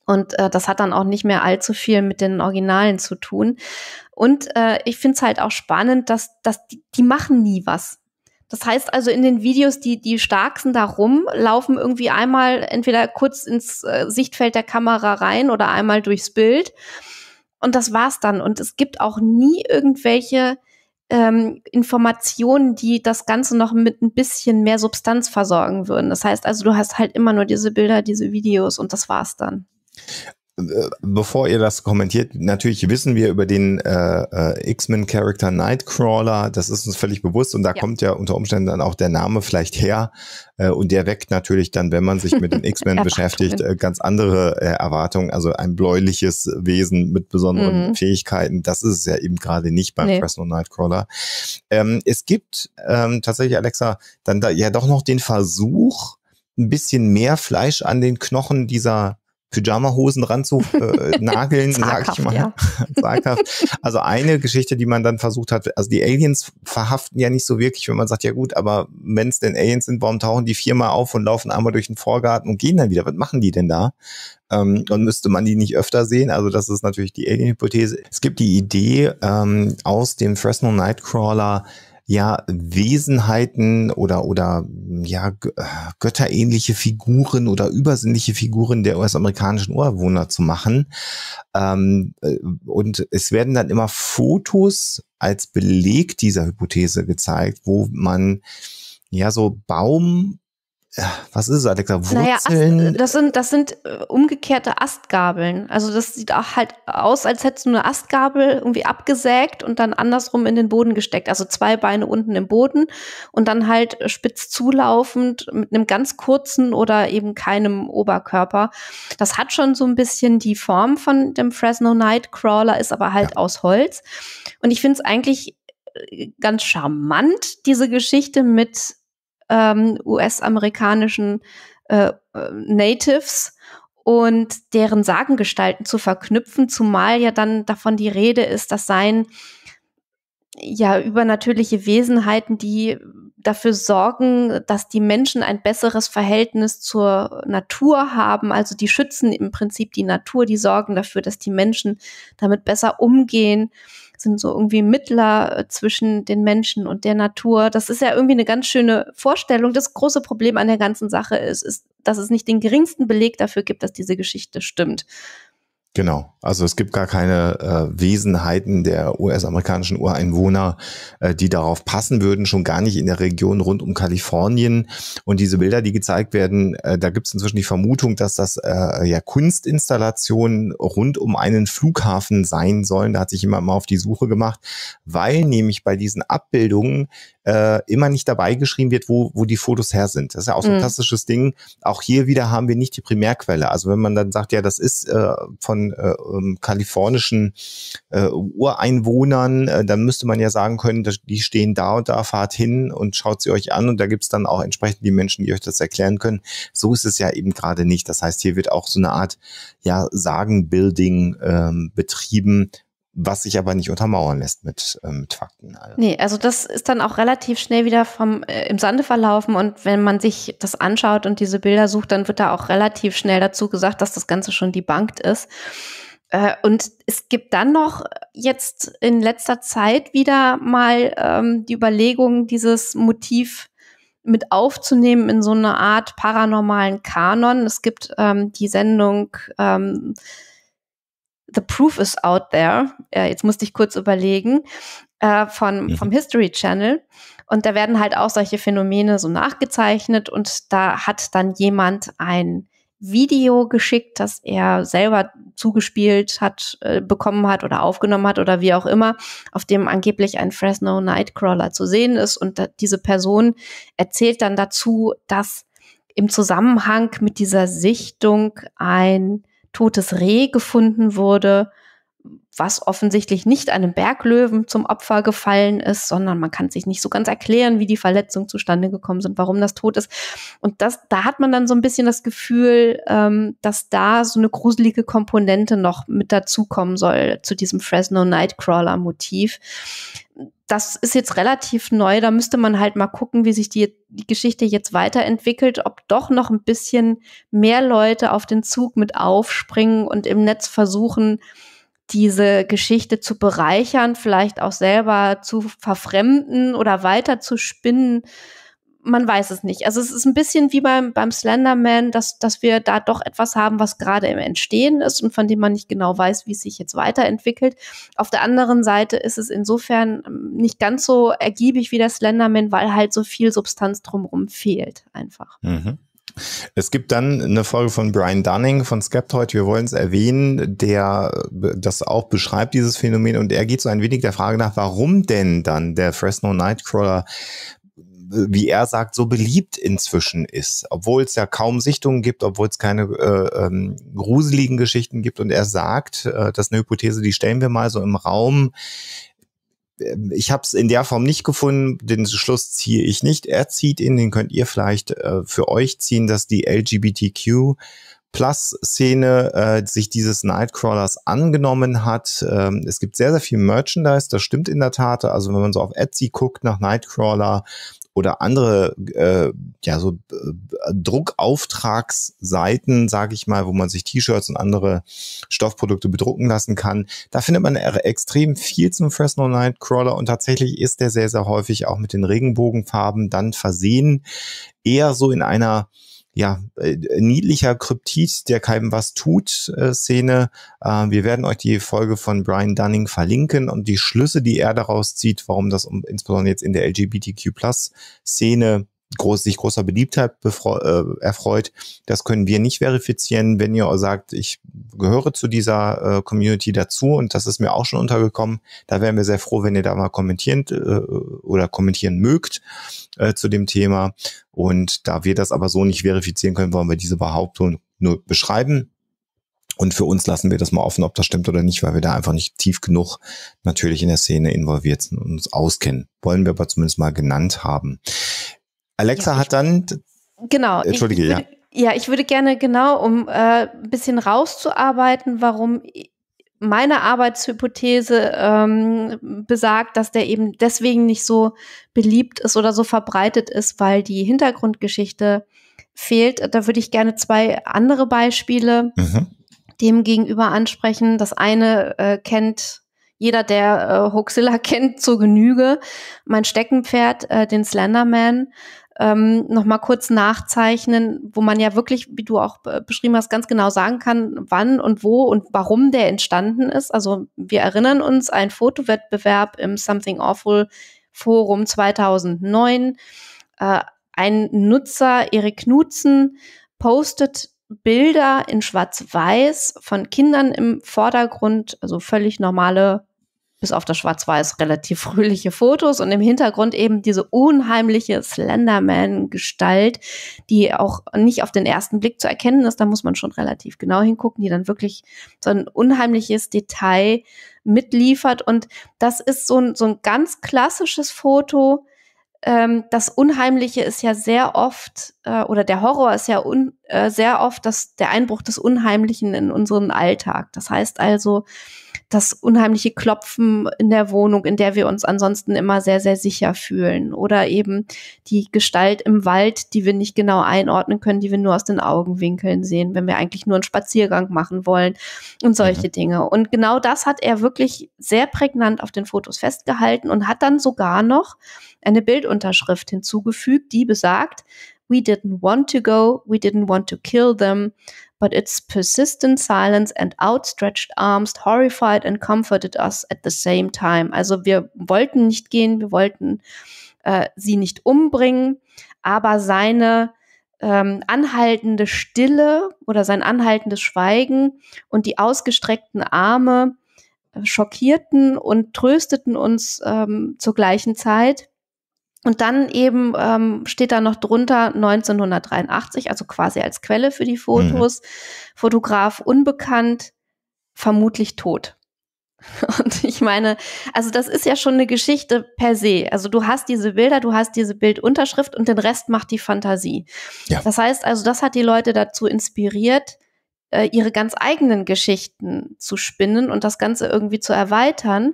Und äh, das hat dann auch nicht mehr allzu viel mit den Originalen zu tun. Und äh, ich finde es halt auch spannend, dass, dass die, die machen nie was. Das heißt also, in den Videos, die, die starksten da rumlaufen irgendwie einmal entweder kurz ins äh, Sichtfeld der Kamera rein oder einmal durchs Bild. Und das war's dann. Und es gibt auch nie irgendwelche ähm, Informationen, die das Ganze noch mit ein bisschen mehr Substanz versorgen würden. Das heißt also, du hast halt immer nur diese Bilder, diese Videos und das war's dann bevor ihr das kommentiert, natürlich wissen wir über den äh, äh, X-Men-Charakter Nightcrawler, das ist uns völlig bewusst und da ja. kommt ja unter Umständen dann auch der Name vielleicht her äh, und der weckt natürlich dann, wenn man sich mit den X-Men beschäftigt, äh, ganz andere äh, Erwartungen, also ein bläuliches Wesen mit besonderen mhm. Fähigkeiten, das ist es ja eben gerade nicht beim nee. Fresno Nightcrawler. Ähm, es gibt ähm, tatsächlich, Alexa, dann da, ja doch noch den Versuch, ein bisschen mehr Fleisch an den Knochen dieser Pyjama-Hosen dran zu äh, nageln, sag ich mal. Ja. also eine Geschichte, die man dann versucht hat, also die Aliens verhaften ja nicht so wirklich, wenn man sagt, ja gut, aber wenn es denn Aliens sind, warum tauchen die viermal auf und laufen einmal durch den Vorgarten und gehen dann wieder? Was machen die denn da? Ähm, und müsste man die nicht öfter sehen? Also das ist natürlich die Alien-Hypothese. Es gibt die Idee ähm, aus dem Fresno Nightcrawler, ja Wesenheiten oder oder ja äh, götterähnliche Figuren oder übersinnliche Figuren der US-amerikanischen Urwohner zu machen. Ähm, äh, und es werden dann immer Fotos als Beleg dieser Hypothese gezeigt, wo man ja so Baum ja, was ist es, Alexa? Wurzeln? Naja, Ast, das sind, das sind äh, umgekehrte Astgabeln. Also das sieht auch halt aus, als hättest du eine Astgabel irgendwie abgesägt und dann andersrum in den Boden gesteckt. Also zwei Beine unten im Boden und dann halt spitz zulaufend mit einem ganz kurzen oder eben keinem Oberkörper. Das hat schon so ein bisschen die Form von dem Fresno Nightcrawler, ist aber halt ja. aus Holz. Und ich finde es eigentlich äh, ganz charmant, diese Geschichte mit ähm, US-amerikanischen äh, äh, Natives und deren Sagengestalten zu verknüpfen, zumal ja dann davon die Rede ist, dass seien ja übernatürliche Wesenheiten, die dafür sorgen, dass die Menschen ein besseres Verhältnis zur Natur haben. Also die schützen im Prinzip die Natur, die sorgen dafür, dass die Menschen damit besser umgehen sind so irgendwie Mittler äh, zwischen den Menschen und der Natur. Das ist ja irgendwie eine ganz schöne Vorstellung. Das große Problem an der ganzen Sache ist, ist dass es nicht den geringsten Beleg dafür gibt, dass diese Geschichte stimmt. Genau. Also es gibt gar keine äh, Wesenheiten der US-amerikanischen Ureinwohner, äh, die darauf passen würden, schon gar nicht in der Region rund um Kalifornien. Und diese Bilder, die gezeigt werden, äh, da gibt es inzwischen die Vermutung, dass das äh, ja Kunstinstallationen rund um einen Flughafen sein sollen. Da hat sich jemand mal auf die Suche gemacht, weil nämlich bei diesen Abbildungen äh, immer nicht dabei geschrieben wird, wo, wo die Fotos her sind. Das ist ja auch so ein mhm. klassisches Ding. Auch hier wieder haben wir nicht die Primärquelle. Also wenn man dann sagt, ja, das ist äh, von äh, um, ähm, kalifornischen äh, Ureinwohnern, äh, dann müsste man ja sagen können, dass die stehen da und da, fahrt hin und schaut sie euch an und da gibt's dann auch entsprechend die Menschen, die euch das erklären können. So ist es ja eben gerade nicht. Das heißt, hier wird auch so eine Art ja, Sagenbuilding ähm, betrieben, was sich aber nicht untermauern lässt mit, ähm, mit Fakten. Also. Nee, also das ist dann auch relativ schnell wieder vom äh, im Sande verlaufen und wenn man sich das anschaut und diese Bilder sucht, dann wird da auch relativ schnell dazu gesagt, dass das Ganze schon debunked ist. Äh, und es gibt dann noch jetzt in letzter Zeit wieder mal ähm, die Überlegung, dieses Motiv mit aufzunehmen in so eine Art paranormalen Kanon. Es gibt ähm, die Sendung ähm, The Proof is Out There. ja, jetzt musste ich kurz überlegen. Äh, von, mhm. Vom History Channel. Und da werden halt auch solche Phänomene so nachgezeichnet und da hat dann jemand ein Video geschickt, das er selber zugespielt hat, äh, bekommen hat oder aufgenommen hat oder wie auch immer, auf dem angeblich ein Fresno Nightcrawler zu sehen ist. Und da, diese Person erzählt dann dazu, dass im Zusammenhang mit dieser Sichtung ein totes Reh gefunden wurde, was offensichtlich nicht einem Berglöwen zum Opfer gefallen ist, sondern man kann sich nicht so ganz erklären, wie die Verletzungen zustande gekommen sind, warum das tot ist. Und das, da hat man dann so ein bisschen das Gefühl, ähm, dass da so eine gruselige Komponente noch mit dazukommen soll zu diesem Fresno Nightcrawler-Motiv das ist jetzt relativ neu. Da müsste man halt mal gucken, wie sich die, die, Geschichte jetzt weiterentwickelt, ob doch noch ein bisschen mehr Leute auf den Zug mit aufspringen und im Netz versuchen, diese Geschichte zu bereichern, vielleicht auch selber zu verfremden oder weiter zu spinnen man weiß es nicht. Also es ist ein bisschen wie beim, beim Slenderman, dass, dass wir da doch etwas haben, was gerade im Entstehen ist und von dem man nicht genau weiß, wie es sich jetzt weiterentwickelt. Auf der anderen Seite ist es insofern ähm, nicht ganz so ergiebig wie der Slenderman, weil halt so viel Substanz drumherum fehlt einfach. Mhm. Es gibt dann eine Folge von Brian Dunning von Skeptoid, wir wollen es erwähnen, der äh, das auch beschreibt, dieses Phänomen. Und er geht so ein wenig der Frage nach, warum denn dann der Fresno Nightcrawler wie er sagt, so beliebt inzwischen ist, obwohl es ja kaum Sichtungen gibt, obwohl es keine äh, ähm, gruseligen Geschichten gibt. Und er sagt, äh, das ist eine Hypothese, die stellen wir mal so im Raum. Ähm, ich habe es in der Form nicht gefunden, den Schluss ziehe ich nicht. Er zieht ihn, den könnt ihr vielleicht äh, für euch ziehen, dass die LGBTQ Plus-Szene äh, sich dieses Nightcrawlers angenommen hat. Ähm, es gibt sehr, sehr viel Merchandise, das stimmt in der Tat. Also wenn man so auf Etsy guckt nach Nightcrawler, oder andere äh, ja so äh, Druckauftragsseiten, sage ich mal, wo man sich T-Shirts und andere Stoffprodukte bedrucken lassen kann. Da findet man extrem viel zum Fresno Nightcrawler und tatsächlich ist der sehr sehr häufig auch mit den Regenbogenfarben dann versehen, eher so in einer ja, äh, niedlicher Kryptid, der keinem was tut, äh, Szene. Äh, wir werden euch die Folge von Brian Dunning verlinken und die Schlüsse, die er daraus zieht, warum das um, insbesondere jetzt in der LGBTQ-Plus-Szene groß, sich großer Beliebtheit befreu, äh, erfreut. Das können wir nicht verifizieren. Wenn ihr sagt, ich gehöre zu dieser äh, Community dazu und das ist mir auch schon untergekommen, da wären wir sehr froh, wenn ihr da mal kommentieren äh, oder kommentieren mögt äh, zu dem Thema. Und da wir das aber so nicht verifizieren können, wollen wir diese Behauptung nur beschreiben. Und für uns lassen wir das mal offen, ob das stimmt oder nicht, weil wir da einfach nicht tief genug natürlich in der Szene involviert sind und uns auskennen. Wollen wir aber zumindest mal genannt haben. Alexa ja, hat dann. Genau. Entschuldige, ich würde, ja. Ja, ich würde gerne genau, um äh, ein bisschen rauszuarbeiten, warum meine Arbeitshypothese ähm, besagt, dass der eben deswegen nicht so beliebt ist oder so verbreitet ist, weil die Hintergrundgeschichte fehlt. Da würde ich gerne zwei andere Beispiele mhm. dem gegenüber ansprechen. Das eine äh, kennt jeder, der äh, Hoaxilla kennt, zur Genüge. Mein Steckenpferd, äh, den Slenderman ähm, nochmal kurz nachzeichnen, wo man ja wirklich, wie du auch beschrieben hast, ganz genau sagen kann, wann und wo und warum der entstanden ist. Also wir erinnern uns, ein Fotowettbewerb im Something Awful Forum 2009. Äh, ein Nutzer, Erik Knutzen, postet Bilder in Schwarz-Weiß von Kindern im Vordergrund, also völlig normale bis auf das Schwarz-Weiß relativ fröhliche Fotos und im Hintergrund eben diese unheimliche Slenderman-Gestalt, die auch nicht auf den ersten Blick zu erkennen ist. Da muss man schon relativ genau hingucken, die dann wirklich so ein unheimliches Detail mitliefert. Und das ist so ein, so ein ganz klassisches Foto, ähm, das Unheimliche ist ja sehr oft, äh, oder der Horror ist ja un, äh, sehr oft das, der Einbruch des Unheimlichen in unseren Alltag. Das heißt also, das unheimliche Klopfen in der Wohnung, in der wir uns ansonsten immer sehr, sehr sicher fühlen. Oder eben die Gestalt im Wald, die wir nicht genau einordnen können, die wir nur aus den Augenwinkeln sehen, wenn wir eigentlich nur einen Spaziergang machen wollen und solche mhm. Dinge. Und genau das hat er wirklich sehr prägnant auf den Fotos festgehalten und hat dann sogar noch eine Bildunterschrift hinzugefügt, die besagt, We didn't want to go, we didn't want to kill them, but its persistent silence and outstretched arms horrified and comforted us at the same time. Also wir wollten nicht gehen, wir wollten äh, sie nicht umbringen, aber seine ähm, anhaltende Stille oder sein anhaltendes Schweigen und die ausgestreckten Arme äh, schockierten und trösteten uns ähm, zur gleichen Zeit. Und dann eben ähm, steht da noch drunter 1983, also quasi als Quelle für die Fotos, mhm. Fotograf unbekannt, vermutlich tot. Und ich meine, also das ist ja schon eine Geschichte per se. Also du hast diese Bilder, du hast diese Bildunterschrift und den Rest macht die Fantasie. Ja. Das heißt also, das hat die Leute dazu inspiriert, äh, ihre ganz eigenen Geschichten zu spinnen und das Ganze irgendwie zu erweitern.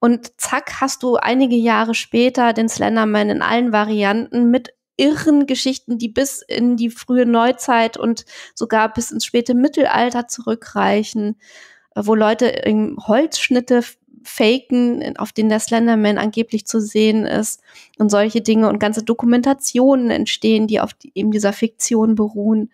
Und zack, hast du einige Jahre später den Slenderman in allen Varianten mit irren Geschichten, die bis in die frühe Neuzeit und sogar bis ins späte Mittelalter zurückreichen, äh, wo Leute Holzschnitte faken, auf denen der Slenderman angeblich zu sehen ist und solche Dinge und ganze Dokumentationen entstehen, die auf eben dieser Fiktion beruhen.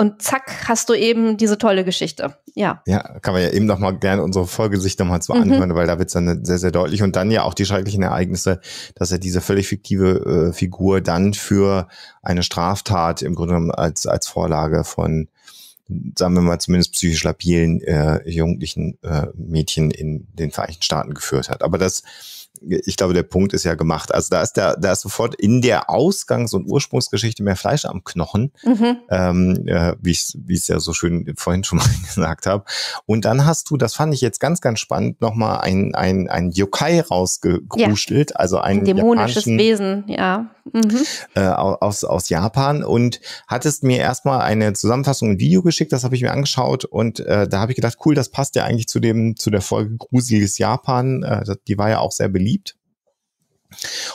Und zack, hast du eben diese tolle Geschichte. Ja. Ja, kann man ja eben noch mal gerne unsere Folge sich nochmal zu mhm. anhören, weil da wird es dann sehr, sehr deutlich. Und dann ja auch die schrecklichen Ereignisse, dass er diese völlig fiktive äh, Figur dann für eine Straftat im Grunde genommen als, als Vorlage von, sagen wir mal, zumindest psychisch labilen äh, jugendlichen äh, Mädchen in den Vereinigten Staaten geführt hat. Aber das ich glaube, der Punkt ist ja gemacht. Also da ist der, da ist sofort in der Ausgangs- und Ursprungsgeschichte mehr Fleisch am Knochen, mhm. ähm, äh, wie ich es ja so schön vorhin schon mal gesagt habe. Und dann hast du, das fand ich jetzt ganz, ganz spannend, nochmal ein, ein, ein Yokai rausgegruschelt, ja. also ein, ein dämonisches Wesen, ja. Mhm. Äh, aus, aus Japan und hattest mir erstmal eine Zusammenfassung ein Video geschickt, das habe ich mir angeschaut und äh, da habe ich gedacht, cool, das passt ja eigentlich zu dem, zu der Folge Gruseliges Japan. Äh, die war ja auch sehr beliebt geliebt.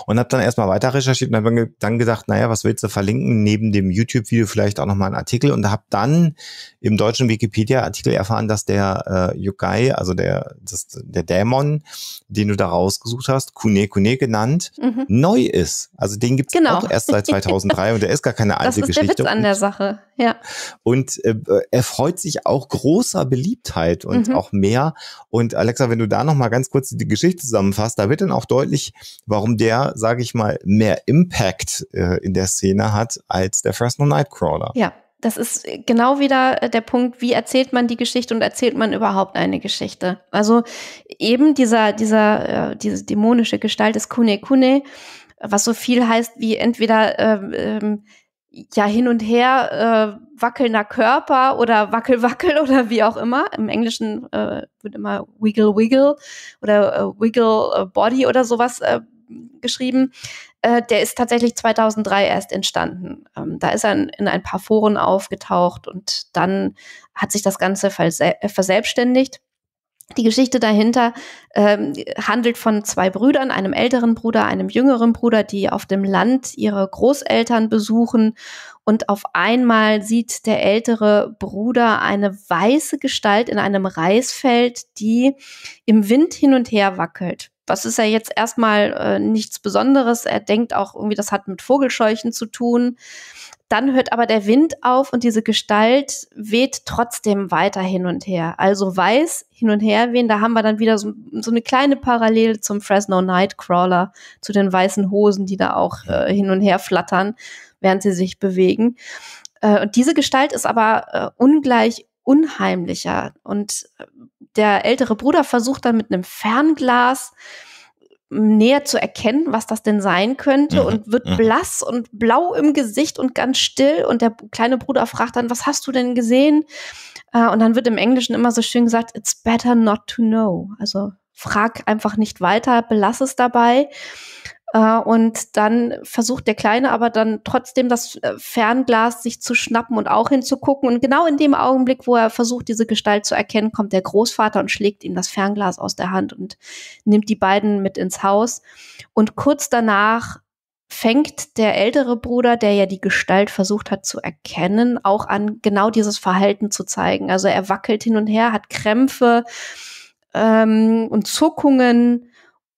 Und habe dann erstmal weiter recherchiert und habe dann gedacht, naja, was willst du verlinken? Neben dem YouTube-Video vielleicht auch nochmal einen Artikel. Und habe dann im deutschen Wikipedia-Artikel erfahren, dass der äh, Yokai, also der, das, der Dämon, den du da rausgesucht hast, Kune Kune genannt, mhm. neu ist. Also den gibt's genau. auch erst seit 2003 und der ist gar keine alte Geschichte. Das ist der Witz an der Sache, ja. Und äh, er freut sich auch großer Beliebtheit und mhm. auch mehr. Und Alexa, wenn du da nochmal ganz kurz die Geschichte zusammenfasst, da wird dann auch deutlich, warum warum der, sage ich mal, mehr Impact äh, in der Szene hat als der Fresno Nightcrawler. Ja, das ist äh, genau wieder äh, der Punkt, wie erzählt man die Geschichte und erzählt man überhaupt eine Geschichte. Also eben dieser, dieser, äh, diese dämonische Gestalt des Kune Kune, was so viel heißt wie entweder ähm, ähm, ja hin und her äh, wackelnder Körper oder wackel wackel oder wie auch immer. Im Englischen äh, wird immer wiggle wiggle oder äh, wiggle äh, body oder sowas äh, geschrieben. Äh, der ist tatsächlich 2003 erst entstanden. Ähm, da ist er in, in, ein paar Foren aufgetaucht und dann hat sich das Ganze versel äh, verselbstständigt. Die Geschichte dahinter ähm, handelt von zwei Brüdern, einem älteren Bruder, einem jüngeren Bruder, die auf dem Land ihre Großeltern besuchen. Und auf einmal sieht der ältere Bruder eine weiße Gestalt in einem Reisfeld, die im Wind hin und her wackelt was ist ja jetzt erstmal äh, nichts Besonderes. Er denkt auch irgendwie, das hat mit Vogelscheuchen zu tun. Dann hört aber der Wind auf und diese Gestalt weht trotzdem weiter hin und her. Also weiß hin und her wehen. Da haben wir dann wieder so, so eine kleine Parallele zum Fresno Nightcrawler, zu den weißen Hosen, die da auch äh, hin und her flattern, während sie sich bewegen. Äh, und diese Gestalt ist aber äh, ungleich unheimlicher und äh, der ältere Bruder versucht dann mit einem Fernglas ähm, näher zu erkennen, was das denn sein könnte mhm. und wird mhm. blass und blau im Gesicht und ganz still und der kleine Bruder fragt dann, was hast du denn gesehen? Äh, und dann wird im Englischen immer so schön gesagt, it's better not to know. Also frag einfach nicht weiter, belass es dabei. Äh, und dann versucht der Kleine aber dann trotzdem das äh, Fernglas sich zu schnappen und auch hinzugucken. Und genau in dem Augenblick, wo er versucht, diese Gestalt zu erkennen, kommt der Großvater und schlägt ihm das Fernglas aus der Hand und nimmt die beiden mit ins Haus. Und kurz danach fängt der ältere Bruder, der ja die Gestalt versucht hat zu erkennen, auch an, genau dieses Verhalten zu zeigen. Also er wackelt hin und her, hat Krämpfe ähm, und Zuckungen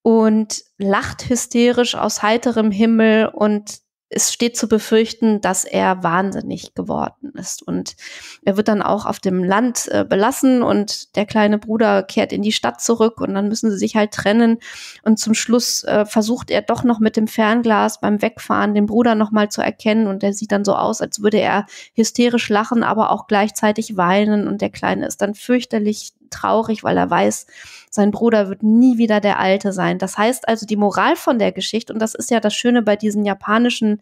und lacht hysterisch aus heiterem Himmel und es steht zu befürchten, dass er wahnsinnig geworden ist. Und er wird dann auch auf dem Land äh, belassen und der kleine Bruder kehrt in die Stadt zurück und dann müssen sie sich halt trennen. Und zum Schluss äh, versucht er doch noch mit dem Fernglas beim Wegfahren den Bruder nochmal zu erkennen und der sieht dann so aus, als würde er hysterisch lachen, aber auch gleichzeitig weinen und der Kleine ist dann fürchterlich traurig, weil er weiß, sein Bruder wird nie wieder der Alte sein. Das heißt also, die Moral von der Geschichte, und das ist ja das Schöne bei diesen japanischen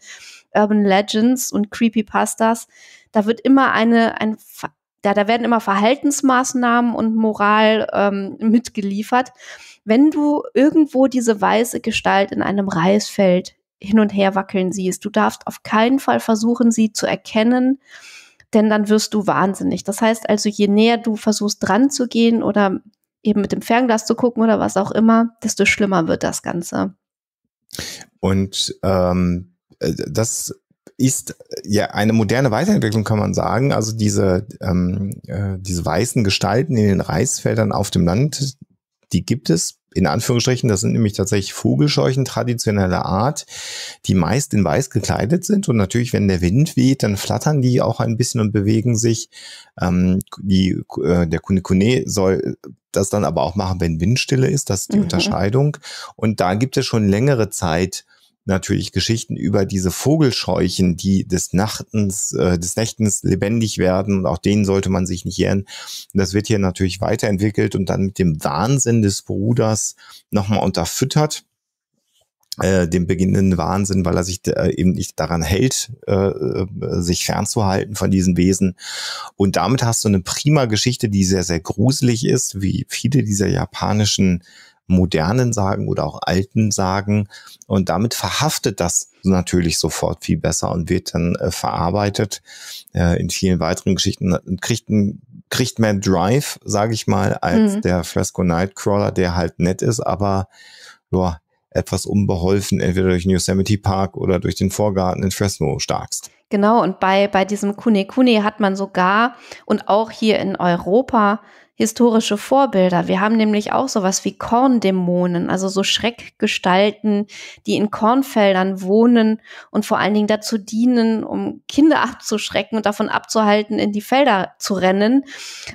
Urban Legends und Creepypastas, da wird immer eine, ein, da, da werden immer Verhaltensmaßnahmen und Moral ähm, mitgeliefert. Wenn du irgendwo diese weiße Gestalt in einem Reisfeld hin und her wackeln siehst, du darfst auf keinen Fall versuchen, sie zu erkennen denn dann wirst du wahnsinnig. Das heißt also, je näher du versuchst dran zu gehen oder eben mit dem Fernglas zu gucken oder was auch immer, desto schlimmer wird das Ganze. Und ähm, äh, das ist ja eine moderne Weiterentwicklung, kann man sagen. Also diese, ähm, äh, diese weißen Gestalten in den Reisfeldern auf dem Land, die gibt es in Anführungsstrichen, das sind nämlich tatsächlich Vogelscheuchen traditioneller Art, die meist in weiß gekleidet sind. Und natürlich, wenn der Wind weht, dann flattern die auch ein bisschen und bewegen sich. Ähm, die, äh, der Kunikune soll das dann aber auch machen, wenn Windstille ist. Das ist die mhm. Unterscheidung. Und da gibt es schon längere Zeit natürlich Geschichten über diese Vogelscheuchen, die des Nachtens, äh, des Nächtens lebendig werden. Und auch denen sollte man sich nicht jähren. Und das wird hier natürlich weiterentwickelt und dann mit dem Wahnsinn des Bruders nochmal unterfüttert. Äh, dem beginnenden Wahnsinn, weil er sich äh, eben nicht daran hält, äh, äh, sich fernzuhalten von diesen Wesen. Und damit hast du eine prima Geschichte, die sehr, sehr gruselig ist, wie viele dieser japanischen modernen Sagen oder auch alten Sagen. Und damit verhaftet das natürlich sofort viel besser und wird dann äh, verarbeitet. Äh, in vielen weiteren Geschichten kriegt, ein, kriegt mehr Drive, sage ich mal, als mhm. der Fresco Nightcrawler, der halt nett ist, aber ja, etwas unbeholfen, entweder durch den Yosemite Park oder durch den Vorgarten in Fresno starkst. Genau, und bei, bei diesem Kune Kune hat man sogar und auch hier in Europa historische Vorbilder. Wir haben nämlich auch sowas wie Korndämonen, also so Schreckgestalten, die in Kornfeldern wohnen und vor allen Dingen dazu dienen, um Kinder abzuschrecken und davon abzuhalten, in die Felder zu rennen.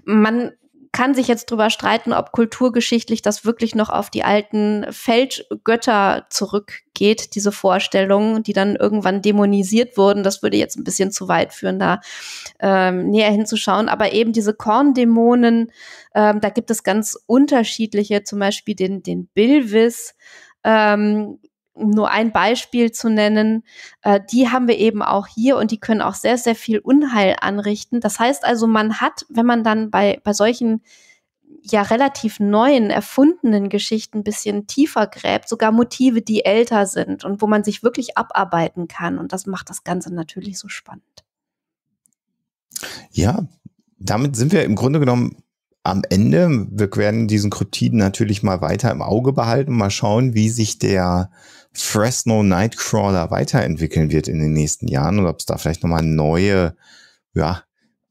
Man kann sich jetzt drüber streiten, ob kulturgeschichtlich das wirklich noch auf die alten Feldgötter zurückgeht, diese Vorstellungen, die dann irgendwann dämonisiert wurden. Das würde jetzt ein bisschen zu weit führen, da ähm, näher hinzuschauen. Aber eben diese Korndämonen, ähm, da gibt es ganz unterschiedliche, zum Beispiel den, den Bilvis, ähm, um nur ein Beispiel zu nennen, äh, die haben wir eben auch hier und die können auch sehr, sehr viel Unheil anrichten. Das heißt also, man hat, wenn man dann bei, bei solchen ja relativ neuen, erfundenen Geschichten ein bisschen tiefer gräbt, sogar Motive, die älter sind und wo man sich wirklich abarbeiten kann. Und das macht das Ganze natürlich so spannend. Ja, damit sind wir im Grunde genommen am Ende. Wir werden diesen Kryptiden natürlich mal weiter im Auge behalten, mal schauen, wie sich der Fresno Nightcrawler weiterentwickeln wird in den nächsten Jahren und ob es da vielleicht nochmal neue ja,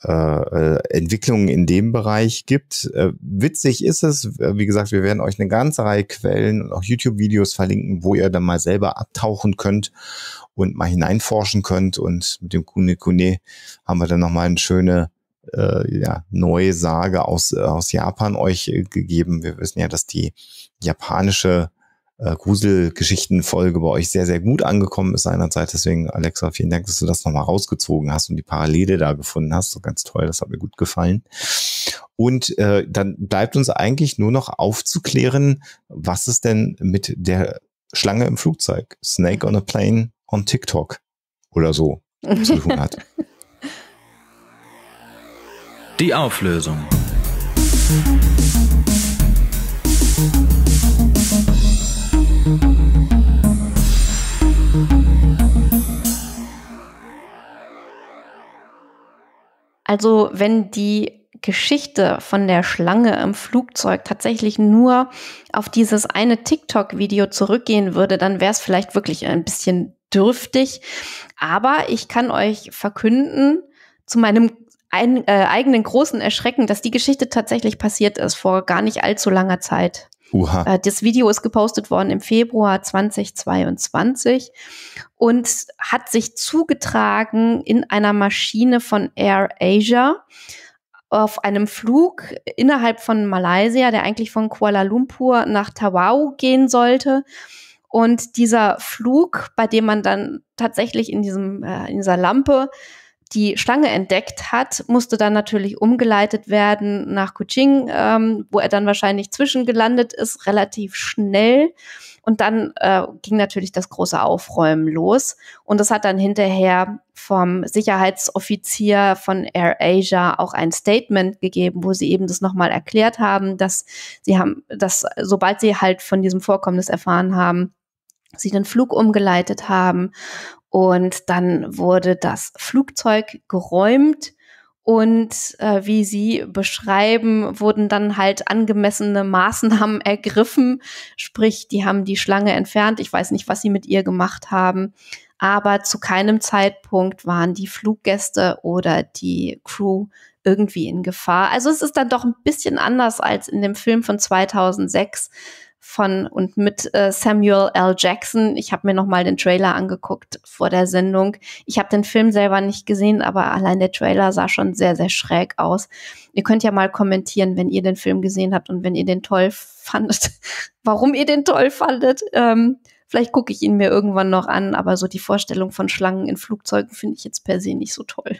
äh, äh, Entwicklungen in dem Bereich gibt. Äh, witzig ist es, äh, wie gesagt, wir werden euch eine ganze Reihe Quellen und auch YouTube-Videos verlinken, wo ihr dann mal selber abtauchen könnt und mal hineinforschen könnt. Und mit dem Kune Kune haben wir dann nochmal eine schöne äh, ja, neue Sage aus, äh, aus Japan euch gegeben. Wir wissen ja, dass die japanische äh, Gruselgeschichten-Folge bei euch sehr, sehr gut angekommen ist seinerzeit. Deswegen, Alexa, vielen Dank, dass du das nochmal rausgezogen hast und die Parallele da gefunden hast. So ganz toll, das hat mir gut gefallen. Und äh, dann bleibt uns eigentlich nur noch aufzuklären, was es denn mit der Schlange im Flugzeug, Snake on a Plane on TikTok oder so zu tun hat. Die Auflösung. Also wenn die Geschichte von der Schlange im Flugzeug tatsächlich nur auf dieses eine TikTok-Video zurückgehen würde, dann wäre es vielleicht wirklich ein bisschen dürftig. Aber ich kann euch verkünden, zu meinem ein, äh, eigenen großen Erschrecken, dass die Geschichte tatsächlich passiert ist vor gar nicht allzu langer Zeit. Uha. Äh, das Video ist gepostet worden im Februar 2022 und hat sich zugetragen in einer Maschine von Air Asia auf einem Flug innerhalb von Malaysia, der eigentlich von Kuala Lumpur nach Tawau gehen sollte. Und dieser Flug, bei dem man dann tatsächlich in diesem äh, in dieser Lampe die Schlange entdeckt hat, musste dann natürlich umgeleitet werden nach Kuching, ähm, wo er dann wahrscheinlich zwischengelandet ist, relativ schnell. Und dann äh, ging natürlich das große Aufräumen los. Und es hat dann hinterher vom Sicherheitsoffizier von AirAsia auch ein Statement gegeben, wo sie eben das nochmal erklärt haben, dass sie haben, dass sobald sie halt von diesem Vorkommnis erfahren haben, sie den Flug umgeleitet haben und dann wurde das Flugzeug geräumt und äh, wie Sie beschreiben, wurden dann halt angemessene Maßnahmen ergriffen. Sprich, die haben die Schlange entfernt. Ich weiß nicht, was sie mit ihr gemacht haben. Aber zu keinem Zeitpunkt waren die Fluggäste oder die Crew irgendwie in Gefahr. Also es ist dann doch ein bisschen anders als in dem Film von 2006 von und mit äh, Samuel L. Jackson. Ich habe mir noch mal den Trailer angeguckt vor der Sendung. Ich habe den Film selber nicht gesehen, aber allein der Trailer sah schon sehr sehr schräg aus. Ihr könnt ja mal kommentieren, wenn ihr den Film gesehen habt und wenn ihr den toll fandet, warum ihr den toll fandet. Ähm, vielleicht gucke ich ihn mir irgendwann noch an, aber so die Vorstellung von Schlangen in Flugzeugen finde ich jetzt per se nicht so toll.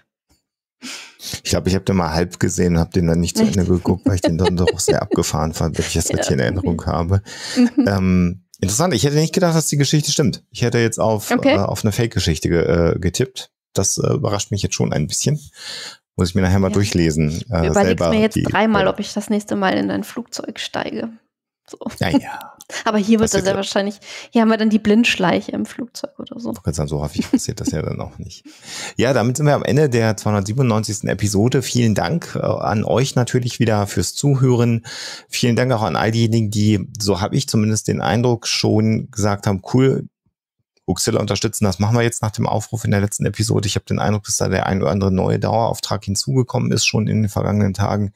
Ich glaube, ich habe den mal halb gesehen und habe den dann nicht zu Ende geguckt, weil ich den dann doch sehr abgefahren fand, wenn ich das richtig ja. in Erinnerung habe. Mhm. ähm, interessant, ich hätte nicht gedacht, dass die Geschichte stimmt. Ich hätte jetzt auf, okay. äh, auf eine Fake-Geschichte äh, getippt. Das äh, überrascht mich jetzt schon ein bisschen. Muss ich mir nachher mal ja. durchlesen. Äh, Überleg's mir jetzt dreimal, ob ich das nächste Mal in ein Flugzeug steige. So. Ja, ja. Aber hier wird das ja wahrscheinlich, hier haben wir dann die Blindschleiche im Flugzeug oder so. Ich sagen, so häufig passiert das ja dann auch nicht. Ja, damit sind wir am Ende der 297. Episode. Vielen Dank äh, an euch natürlich wieder fürs Zuhören. Vielen Dank auch an all diejenigen, die, so habe ich zumindest den Eindruck, schon gesagt haben, cool, Uxilla unterstützen. Das machen wir jetzt nach dem Aufruf in der letzten Episode. Ich habe den Eindruck, dass da der ein oder andere neue Dauerauftrag hinzugekommen ist, schon in den vergangenen Tagen.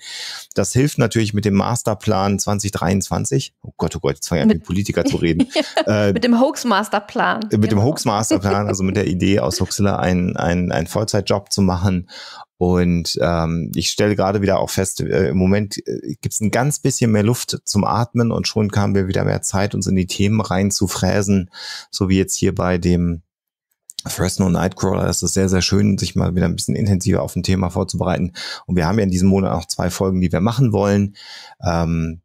Das hilft natürlich mit dem Masterplan 2023. Oh Gott, oh Gott, jetzt fange ich an, mit Politiker zu reden. äh, mit dem Hoax-Masterplan. Mit genau. dem Hoax-Masterplan, also mit der Idee, aus Uxilla einen, einen, einen Vollzeitjob zu machen und ähm, ich stelle gerade wieder auch fest, äh, im Moment äh, gibt es ein ganz bisschen mehr Luft zum Atmen und schon haben wir wieder mehr Zeit, uns in die Themen reinzufräsen, so wie jetzt hier bei dem Fresno Nightcrawler, das ist sehr, sehr schön, sich mal wieder ein bisschen intensiver auf ein Thema vorzubereiten. Und wir haben ja in diesem Monat auch zwei Folgen, die wir machen wollen. Ähm,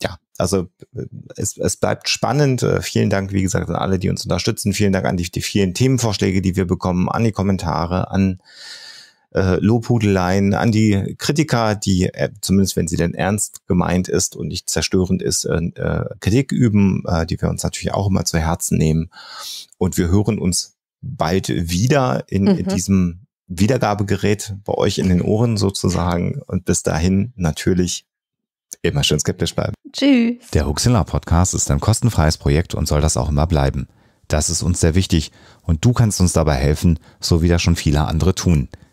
ja, also äh, es, es bleibt spannend. Äh, vielen Dank, wie gesagt, an alle, die uns unterstützen. Vielen Dank an die, die vielen Themenvorschläge, die wir bekommen, an die Kommentare, an äh, Lobhudeleien an die Kritiker, die äh, zumindest wenn sie denn ernst gemeint ist und nicht zerstörend ist, äh, äh, Kritik üben, äh, die wir uns natürlich auch immer zu Herzen nehmen. Und wir hören uns bald wieder in, mhm. in diesem Wiedergabegerät bei euch in den Ohren sozusagen. Und bis dahin natürlich immer schön skeptisch bleiben. Tschüss. Der Huxilla Podcast ist ein kostenfreies Projekt und soll das auch immer bleiben. Das ist uns sehr wichtig und du kannst uns dabei helfen, so wie das schon viele andere tun.